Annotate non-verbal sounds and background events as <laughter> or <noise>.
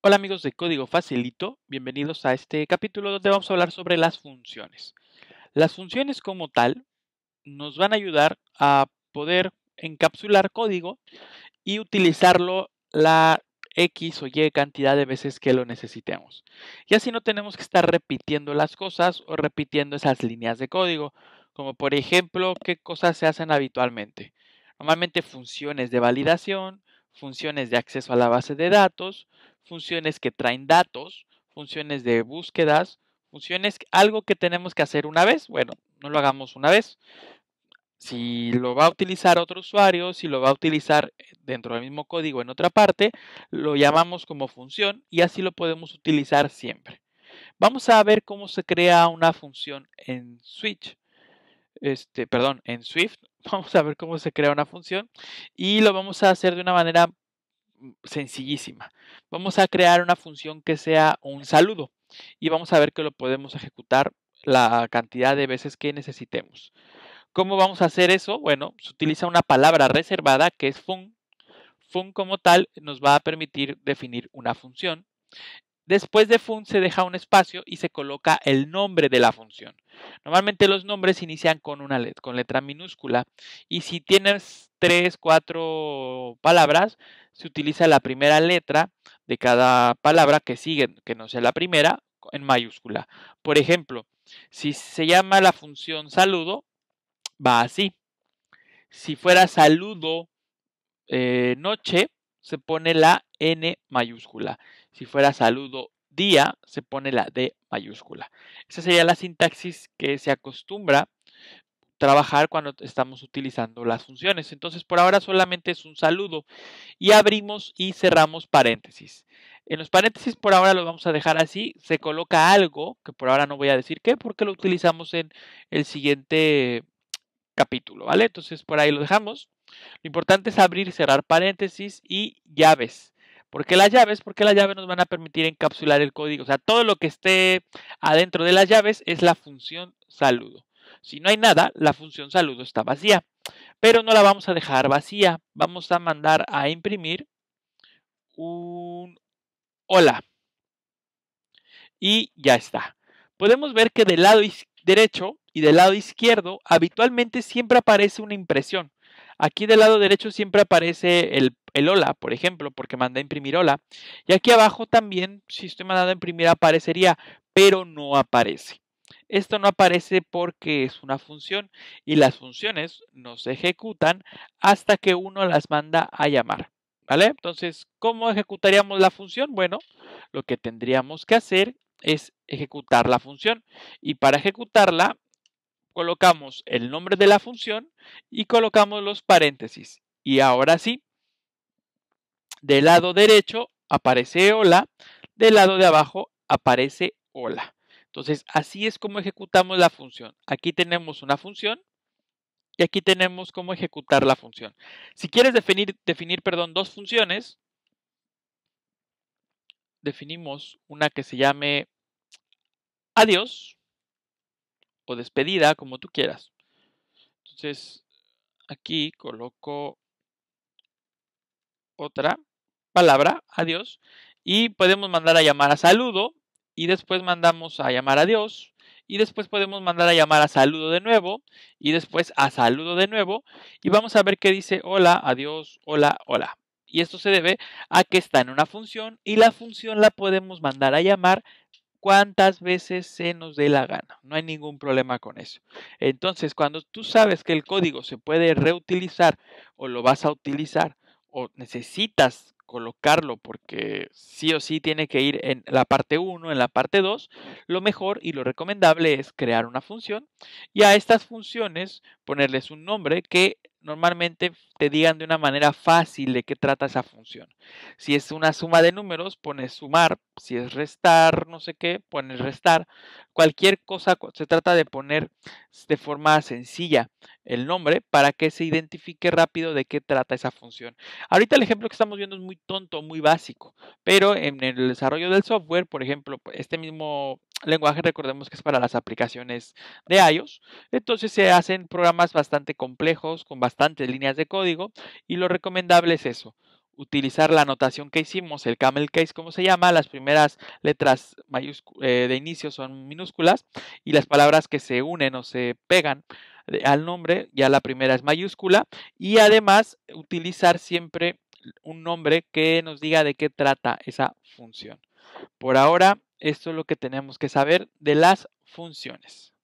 Hola amigos de Código Facilito, bienvenidos a este capítulo donde vamos a hablar sobre las funciones. Las funciones como tal nos van a ayudar a poder encapsular código y utilizarlo la X o Y cantidad de veces que lo necesitemos. Y así no tenemos que estar repitiendo las cosas o repitiendo esas líneas de código, como por ejemplo qué cosas se hacen habitualmente. Normalmente funciones de validación, funciones de acceso a la base de datos, funciones que traen datos, funciones de búsquedas, funciones, algo que tenemos que hacer una vez, bueno, no lo hagamos una vez, si lo va a utilizar otro usuario, si lo va a utilizar eh, dentro del mismo código en otra parte, lo llamamos como función y así lo podemos utilizar siempre. Vamos a ver cómo se crea una función en Switch. Este, perdón, en Swift. <laughs> Vamos a ver cómo se crea una función y lo vamos a hacer de una manera mm, sencillísima. Vamos a crear una función que sea un saludo y vamos a ver que lo podemos ejecutar la cantidad de veces que necesitemos. ¿Cómo vamos a hacer eso? Bueno, se utiliza una palabra reservada que es fun. Fun como tal nos va a permitir definir una función. Después de fun se deja un espacio y se coloca el nombre de la función. Normalmente los nombres inician con una con letra minúscula y si tienes tres, cuatro palabras, se utiliza la primera letra de cada palabra que sigue, que no sea la primera, en mayúscula. Por ejemplo, si se llama la función saludo, va así. Si fuera saludo eh, noche, se pone la N mayúscula. Si fuera saludo día, se pone la D mayúscula. Esa sería la sintaxis que se acostumbra trabajar cuando estamos utilizando las funciones. Entonces, por ahora solamente es un saludo y abrimos y cerramos paréntesis. En los paréntesis por ahora lo vamos a dejar así. Se coloca algo que por ahora no voy a decir qué porque lo utilizamos en el siguiente capítulo, ¿vale? Entonces por ahí lo dejamos. Lo importante es abrir y cerrar paréntesis y llaves. ¿Por qué las llaves? Porque las llaves nos van a permitir encapsular el código. O sea, todo lo que esté adentro de las llaves es la función saludo. Si no hay nada, la función saludo está vacía. Pero no la vamos a dejar vacía. Vamos a mandar a imprimir un hola. Y ya está. Podemos ver que del lado derecho y del lado izquierdo habitualmente siempre aparece una impresión. Aquí del lado derecho siempre aparece el, el hola, por ejemplo, porque manda a imprimir hola. Y aquí abajo también, si estoy mandando a imprimir, aparecería, pero no aparece. Esto no aparece porque es una función y las funciones no se ejecutan hasta que uno las manda a llamar. ¿Vale? Entonces, ¿cómo ejecutaríamos la función? Bueno, lo que tendríamos que hacer es ejecutar la función y para ejecutarla colocamos el nombre de la función y colocamos los paréntesis. Y ahora sí, del lado derecho aparece hola, del lado de abajo aparece hola. Entonces, así es como ejecutamos la función. Aquí tenemos una función y aquí tenemos cómo ejecutar la función. Si quieres definir, definir perdón, dos funciones, definimos una que se llame adiós o despedida, como tú quieras. Entonces, aquí coloco otra palabra, adiós, y podemos mandar a llamar a saludo, y después mandamos a llamar a Dios, y después podemos mandar a llamar a saludo de nuevo, y después a saludo de nuevo, y vamos a ver qué dice hola, adiós, hola, hola. Y esto se debe a que está en una función y la función la podemos mandar a llamar cuantas veces se nos dé la gana. No hay ningún problema con eso. Entonces, cuando tú sabes que el código se puede reutilizar o lo vas a utilizar o necesitas colocarlo porque sí o sí tiene que ir en la parte 1, en la parte 2, lo mejor y lo recomendable es crear una función y a estas funciones ponerles un nombre que normalmente te digan de una manera fácil de qué trata esa función. Si es una suma de números, pones sumar. Si es restar, no sé qué, pones restar. Cualquier cosa, se trata de poner de forma sencilla el nombre para que se identifique rápido de qué trata esa función. Ahorita el ejemplo que estamos viendo es muy tonto, muy básico, pero en el desarrollo del software, por ejemplo, este mismo lenguaje recordemos que es para las aplicaciones de iOS. Entonces se hacen programas bastante complejos con bastantes líneas de código y lo recomendable es eso, utilizar la anotación que hicimos, el camel case, como se llama, las primeras letras eh, de inicio son minúsculas y las palabras que se unen o se pegan al nombre, ya la primera es mayúscula y además utilizar siempre un nombre que nos diga de qué trata esa función. Por ahora esto es lo que tenemos que saber de las funciones.